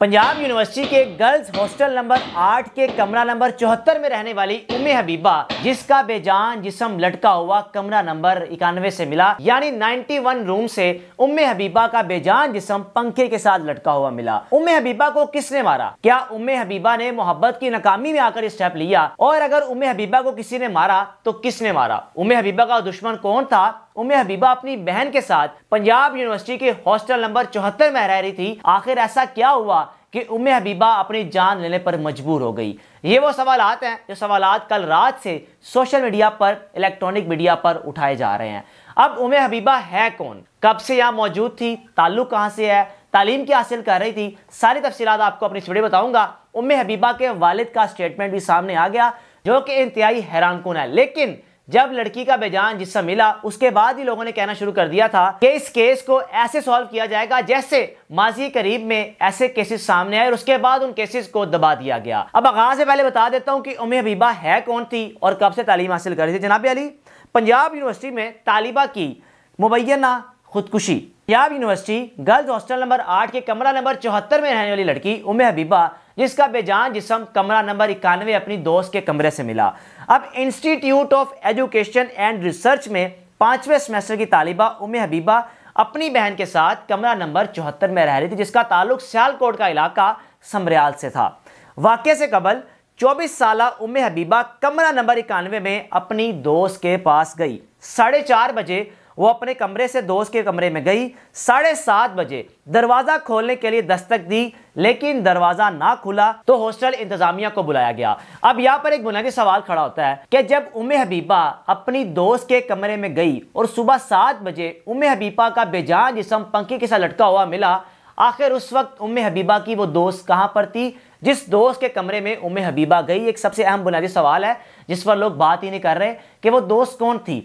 Punjab university के girls hostel number आठ के कमरा नंबर चौहत्तर में रहने वाली उमे हबीबा जिसका बेजान जिसम लटका हुआ कमरा नंबर इक्यानवे से मिला यानी 91 रूम से उम्मे हबीबा का बेजान जिसम पंखे के साथ लटका हुआ मिला उम्मे हबीबा को किसने मारा क्या उमे हबीबा ने मोहब्बत की नाकामी में आकर स्टेप लिया और अगर उम्मे हबीबा को किसी ने मारा तो किसने मारा उम्मे हबीबा का दुश्मन कौन था उम्मे हबीबा अपनी बहन के साथ पंजाब यूनिवर्सिटी के हॉस्टल नंबर चौहत्तर में रह रही थी आखिर ऐसा क्या हुआ कि उम्मे हबीबा अपनी जान लेने पर मजबूर हो गई ये वो सवाल हैं जो सवाल कल रात से सोशल मीडिया पर इलेक्ट्रॉनिक मीडिया पर उठाए जा रहे हैं अब उमे हबीबा है कौन कब से यहाँ मौजूद थी ताल्लुक कहाँ से है तालीम क्या हासिल कर रही थी सारी तफसीत आपको अपनी छोड़े बताऊंगा उम्मे हबीबा के वालिद का स्टेटमेंट भी सामने आ गया जो कि इंतहाई हैरान कौन है लेकिन जब लड़की का बेजान जिससे मिला उसके बाद ही लोगों ने कहना शुरू कर दिया था कि इस केस को ऐसे सॉल्व किया जाएगा जैसे माजी करीब में ऐसे केसेस सामने आए और उसके बाद उन केसेस को दबा दिया गया अब आगाज से पहले बता देता हूँ कि उमे हबीबा है कौन थी और कब से तालीम हासिल कर रही थी जनाब अली पंजाब यूनिवर्सिटी में तालिबा की मुबैना खुदकुशी Punjab university girls hostel number आठ के कमरा नंबर चौहत्तर में रहने वाली लड़की उमे हबीबा जिसका बेजान जिसम कमरा नंबर इक्यानवे अपनी दोस्त के कमरे से मिला अब institute of education and research में पांचवें सेमेस्टर की तालिबा उमे हबीबा अपनी बहन के साथ कमरा नंबर चौहत्तर में रह रही थी जिसका ताल्लुक सियालकोट का इलाका समरयाल से था वाक्य से कबल 24 साल उमे हबीबा कमरा नंबर इक्यानवे में अपनी दोस्त के पास गई साढ़े चार बजे वो अपने कमरे से दोस्त के कमरे में गई साढ़े सात बजे दरवाज़ा खोलने के लिए दस्तक दी लेकिन दरवाज़ा ना खुला तो हॉस्टल इंतज़ामिया को बुलाया गया अब यहाँ पर एक बुनियादी सवाल खड़ा होता है कि जब उमे हबीबा अपनी दोस्त के कमरे में गई और सुबह सात बजे उमे हबीबा का बेजान जिसम पंखी के साथ लटका हुआ मिला आखिर उस वक्त उम हबीबा की वो दोस्त कहाँ पर थी जिस दोस्त के कमरे में उम हबीबा गई एक सबसे अहम बुनियादी सवाल है जिस पर लोग बात ही नहीं कर रहे कि वो दोस्त कौन थी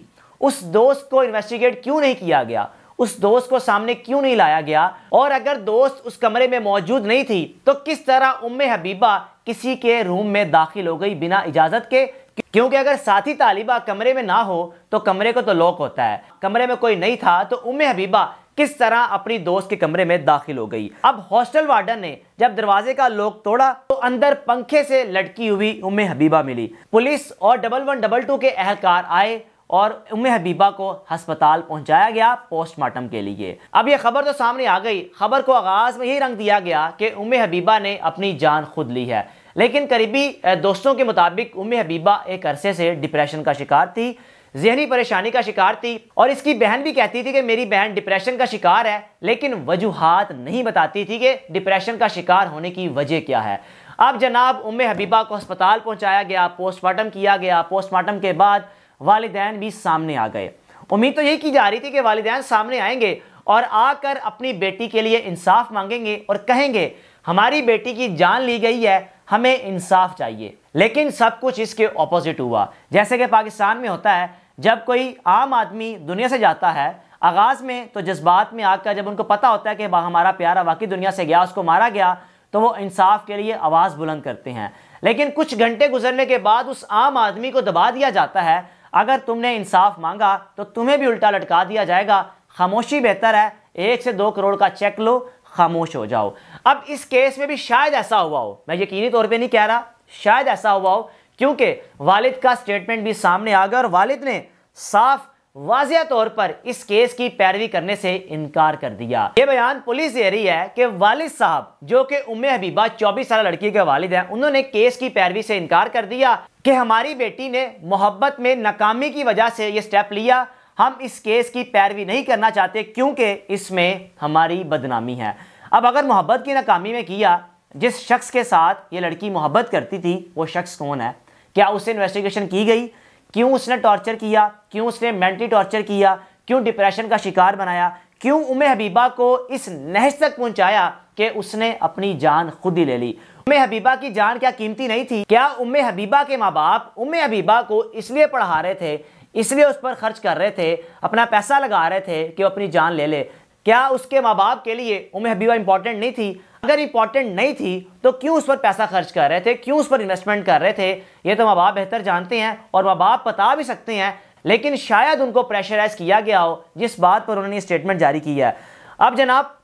उस दोस्त को इन्वेस्टिगेट क्यों नहीं किया गया उस दोस्त को सामने क्यों नहीं लाया गया और अगर दोस्त उस कमरे में मौजूद नहीं थी तो किस तरह उम्म हबीबा किसी के रूम में दाखिल हो गई बिना इजाजत के क्योंकि अगर साथी तालिबा कमरे में ना हो तो कमरे को तो लॉक होता है कमरे में कोई नहीं था तो उम्म हबीबा किस तरह अपनी दोस्त के कमरे में दाखिल हो गई अब हॉस्टल वार्डन ने जब दरवाजे का लॉक तोड़ा तो अंदर पंखे से लटकी हुई उम्मे हबीबा मिली पुलिस और डबल वन डबल टू के अहलकार आए और उम हबीबा को हस्पताल पहुंचाया गया पोस्टमार्टम के लिए अब यह खबर तो सामने आ गई खबर को आगाज में यही रंग दिया गया कि उम हबीबा ने अपनी जान खुद ली है लेकिन करीबी दोस्तों के मुताबिक उम हबीबा एक अरसे से डिप्रेशन का शिकार थी जहनी परेशानी का शिकार थी और इसकी बहन भी कहती थी कि मेरी बहन डिप्रेशन का शिकार है लेकिन वजूहत नहीं बताती थी कि डिप्रेशन का शिकार होने की वजह क्या है अब जनाब उम हबीबा को अस्पताल पहुंचाया गया पोस्टमार्टम किया गया पोस्टमार्टम के बाद वालदेन भी सामने आ गए उम्मीद तो यही की जा रही थी कि वालदान सामने आएंगे और आकर अपनी बेटी के लिए इंसाफ मांगेंगे और कहेंगे हमारी बेटी की जान ली गई है हमें इंसाफ चाहिए लेकिन सब कुछ इसके ऑपोजिट हुआ जैसे कि पाकिस्तान में होता है जब कोई आम आदमी दुनिया से जाता है आगाज़ में तो जज्बात में आकर जब उनको पता होता है कि हमारा प्यारा वाकई दुनिया से गया उसको मारा गया तो वो इंसाफ के लिए आवाज़ बुलंद करते हैं लेकिन कुछ घंटे गुजरने के बाद उस आम आदमी को दबा दिया जाता है अगर तुमने इंसाफ मांगा तो तुम्हें भी उल्टा लटका दिया जाएगा खामोशी बेहतर है एक से दो करोड़ का चेक लो खामोश हो जाओ अब इस केस में भी शायद ऐसा हुआ हो मैं यकीनी तौर पे नहीं कह रहा शायद ऐसा हुआ हो क्योंकि वालिद का स्टेटमेंट भी सामने आ गया और वालिद ने साफ वाजिया तौर पर इस केस की पैरवी करने से इनकार कर दिया ये बयान पुलिस दे रही है कि वालिद साहब जो कि उम्मे हबीबा 24 साल लड़की के वालिद हैं उन्होंने केस की पैरवी से इनकार कर दिया कि हमारी बेटी ने मोहब्बत में नाकामी की वजह से ये स्टेप लिया हम इस केस की पैरवी नहीं करना चाहते क्योंकि इसमें हमारी बदनामी है अब अगर मोहब्बत की नाकामी में किया जिस शख्स के साथ ये लड़की मोहब्बत करती थी वो शख्स कौन है क्या उससे इन्वेस्टिगेशन की गई क्यों उसने टॉर्चर किया क्यों उसने मेंटली टॉर्चर किया क्यों डिप्रेशन का शिकार बनाया क्यों उमे हबीबा को इस नहज तक पहुंचाया कि उसने अपनी जान खुद ही ले ली उमे हबीबा की जान क्या कीमती नहीं थी क्या उमे हबीबा के माँ बाप उमे हबीबा को इसलिए पढ़ा रहे थे इसलिए उस पर खर्च कर रहे थे अपना पैसा लगा रहे थे कि वो अपनी जान ले ले क्या उसके माँ बाप के लिए उम्र हबीबा इंपॉर्टेंट नहीं थी अगर इंपॉर्टेंट नहीं थी तो क्यों उस पर पैसा खर्च कर रहे थे क्यों उस पर इन्वेस्टमेंट कर रहे थे ये तो माँ बाप बेहतर जानते हैं और माँ बाप बता भी सकते हैं लेकिन शायद उनको प्रेशराइज किया गया हो जिस बात पर उन्होंने स्टेटमेंट जारी किया है अब जनाब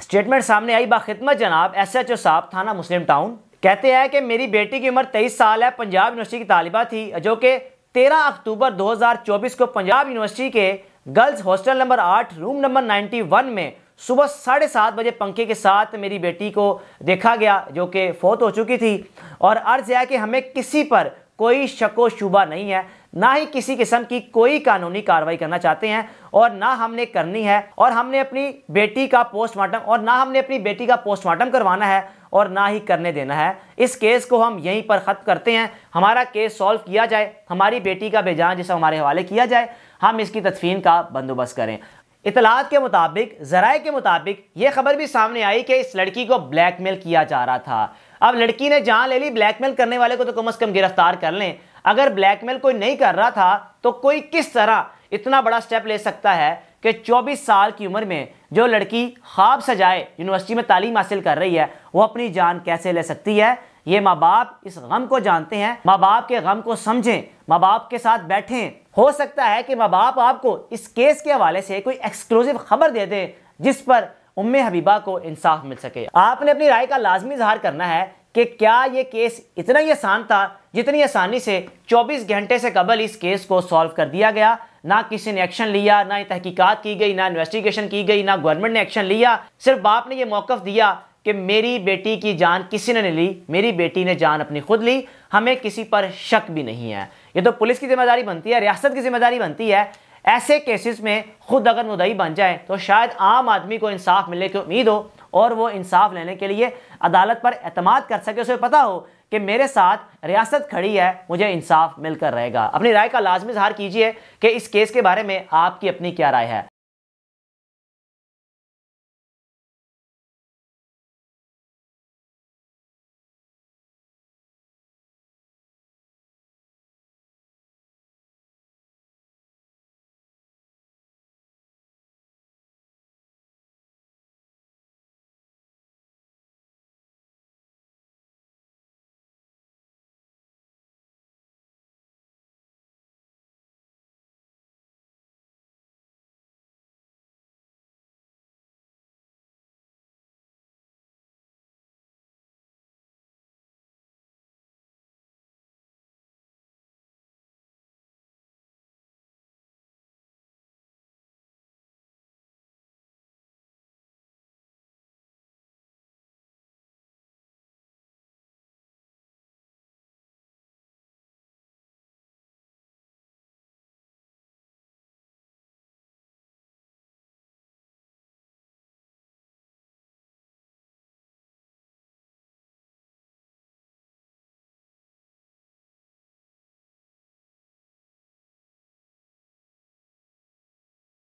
स्टेटमेंट सामने आई बाखिदमत जनाब एस एच ओ साहब थाना मुस्लिम टाउन कहते हैं कि मेरी बेटी की उम्र तेईस साल है पंजाब यूनिवर्सिटी की तालिबा थी जो कि तेरह अक्टूबर 2024 को पंजाब यूनिवर्सिटी के गर्ल्स हॉस्टल नंबर आठ रूम नंबर नाइन्टी वन में सुबह साढ़े सात बजे पंखे के साथ मेरी बेटी को देखा गया जो कि फोत हो चुकी थी और अर्ज है कि हमें किसी पर कोई शको शुबा नहीं है ना ही किसी किस्म की कोई कानूनी कार्रवाई करना चाहते हैं और ना हमने करनी है और हमने अपनी बेटी का पोस्टमार्टम और ना हमने अपनी बेटी का पोस्टमार्टम करवाना है और ना ही करने देना है इस केस को हम यहीं पर ख़त्म करते हैं हमारा केस सॉल्व किया जाए हमारी बेटी का बेजान जिसे हमारे हवाले किया जाए हम इसकी तदफीन का बंदोबस्त करें इतलात के मुताबिक ज़राए के मुताबिक ये खबर भी सामने आई कि इस लड़की को ब्लैकमेल किया जा रहा था अब लड़की ने जान ले ली ब्लैकमेल करने वाले को तो कम अज़ कम गिरफ्तार कर लें अगर ब्लैकमेल कोई नहीं कर रहा था तो कोई किस तरह इतना बड़ा स्टेप ले सकता है कि 24 साल की उम्र में जो लड़की ख्वाब सजाए यूनिवर्सिटी में तालीम हासिल कर रही है वो अपनी जान कैसे ले सकती है ये माँ बाप इस गम को जानते हैं माँ बाप के गम को समझें माँ बाप के साथ बैठें हो सकता है कि माँ बाप आपको इस केस के हवाले से कोई एक्सक्लूसिव खबर दे दें जिस पर उम्म हबीबा को इंसाफ मिल सके आपने अपनी राय का लाजमी इजहार करना है कि क्या ये केस इतना ही आसान था जितनी आसानी से 24 घंटे से कबल इस केस को सॉल्व कर दिया गया ना किसी ने एक्शन लिया ना तहकीकत की गई ना इन्वेस्टिगेशन की गई ना गवर्नमेंट ने एक्शन लिया सिर्फ बाप ने यह मौक़ दिया कि मेरी बेटी की जान किसी ने नहीं ली मेरी बेटी ने जान अपनी खुद ली हमें किसी पर शक भी नहीं है ये तो पुलिस की जिम्मेदारी बनती है रियासत की जिम्मेदारी बनती है ऐसे केसेस में खुद अगर मुदई बन जाए तो शायद आम आदमी को इंसाफ मिलने की उम्मीद हो और वो इंसाफ लेने के लिए अदालत पर अतमाद कर सके उसे पता हो कि मेरे साथ रियासत खड़ी है मुझे इंसाफ मिलकर रहेगा अपनी राय का लाजमी इजहार कीजिए कि इस केस के बारे में आपकी अपनी क्या राय है